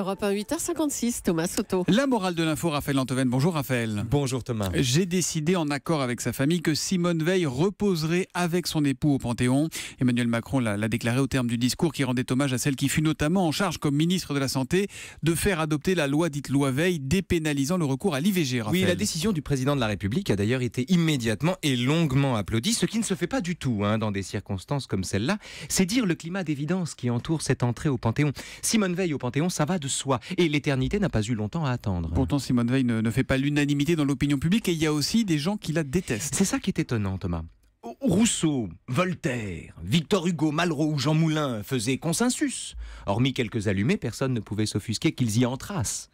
Europe 1, 8h56, Thomas Soto. La morale de l'info, Raphaël Antoven. Bonjour Raphaël. Bonjour Thomas. J'ai décidé en accord avec sa famille que Simone Veil reposerait avec son époux au Panthéon. Emmanuel Macron l'a déclaré au terme du discours qui rendait hommage à celle qui fut notamment en charge comme ministre de la Santé de faire adopter la loi dite loi Veil dépénalisant le recours à l'IVG. Oui, la décision du président de la République a d'ailleurs été immédiatement et longuement applaudie, ce qui ne se fait pas du tout hein, dans des circonstances comme celle-là. C'est dire le climat d'évidence qui entoure cette entrée au Panthéon. Simone Veil au Panthéon, ça va de soit. Et l'éternité n'a pas eu longtemps à attendre. Pourtant, Simone Veil ne, ne fait pas l'unanimité dans l'opinion publique et il y a aussi des gens qui la détestent. C'est ça qui est étonnant, Thomas. Rousseau, Voltaire, Victor Hugo, Malraux ou Jean Moulin faisaient consensus. Hormis quelques allumés, personne ne pouvait s'offusquer qu'ils y entrassent.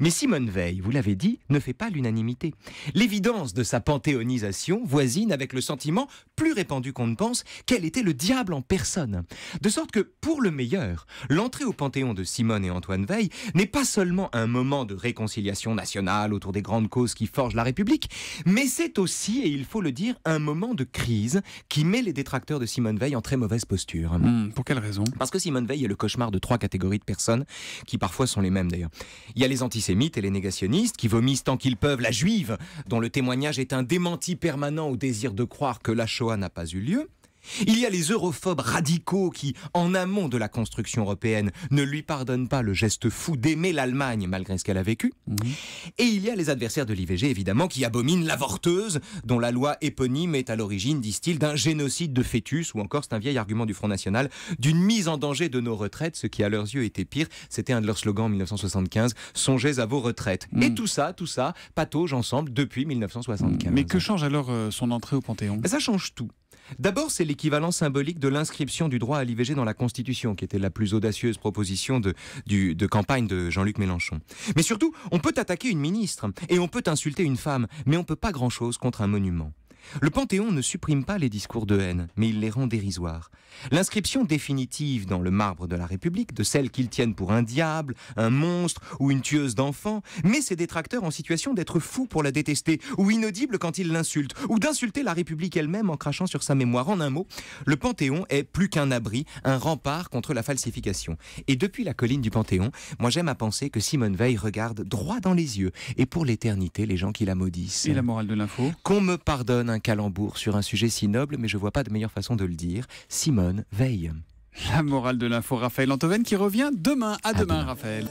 Mais Simone Veil, vous l'avez dit, ne fait pas l'unanimité. L'évidence de sa panthéonisation voisine avec le sentiment, plus répandu qu'on ne pense, qu'elle était le diable en personne. De sorte que, pour le meilleur, l'entrée au panthéon de Simone et Antoine Veil n'est pas seulement un moment de réconciliation nationale autour des grandes causes qui forgent la République, mais c'est aussi, et il faut le dire, un moment de crise qui met les détracteurs de Simone Veil en très mauvaise posture. Hmm, pour quelle raison Parce que Simone Veil est le cauchemar de trois catégories de personnes, qui parfois sont les mêmes d'ailleurs. Il y a les les antisémites et les négationnistes qui vomissent tant qu'ils peuvent la juive, dont le témoignage est un démenti permanent au désir de croire que la Shoah n'a pas eu lieu. Il y a les europhobes radicaux qui, en amont de la construction européenne, ne lui pardonnent pas le geste fou d'aimer l'Allemagne malgré ce qu'elle a vécu. Mhm. Et il y a les adversaires de l'IVG, évidemment, qui abominent l'avorteuse, dont la loi éponyme est à l'origine, disent-ils, d'un génocide de fœtus, ou encore, c'est un vieil argument du Front National, d'une mise en danger de nos retraites, ce qui à leurs yeux était pire. C'était un de leurs slogans en 1975, Songez à vos retraites. Et mm. tout ça, tout ça, patauge ensemble depuis 1975. Mais que change alors euh, son entrée au Panthéon Ça change tout. D'abord, c'est l'équivalent symbolique de l'inscription du droit à l'IVG dans la Constitution, qui était la plus audacieuse proposition de, campagne de Jean-Luc Mélenchon. Mais surtout, on peut attaquer une ministre, et on peut insulter une femme, mais on ne peut pas grand-chose contre un monument. Le Panthéon ne supprime pas les discours de haine, mais il les rend dérisoires. L'inscription définitive dans le marbre de la République de celle qu'ils tiennent pour un diable, un monstre ou une tueuse d'enfants met ses détracteurs en situation d'être fous pour la détester, ou inaudibles quand ils l'insultent, ou d'insulter la République elle-même en crachant sur sa mémoire. En un mot, le Panthéon est plus qu'un abri, un rempart contre la falsification. Et depuis la colline du Panthéon, moi j'aime à penser que Simone Veil regarde droit dans les yeux, et pour l'éternité, les gens qui la maudissent. Et la morale de l'info Qu'on me pardonne un calembour sur un sujet si noble, mais je vois pas de meilleure façon de le dire. Simone veille La morale de l'info, Raphaël Antoven, qui revient demain. À, demain, Raphaël.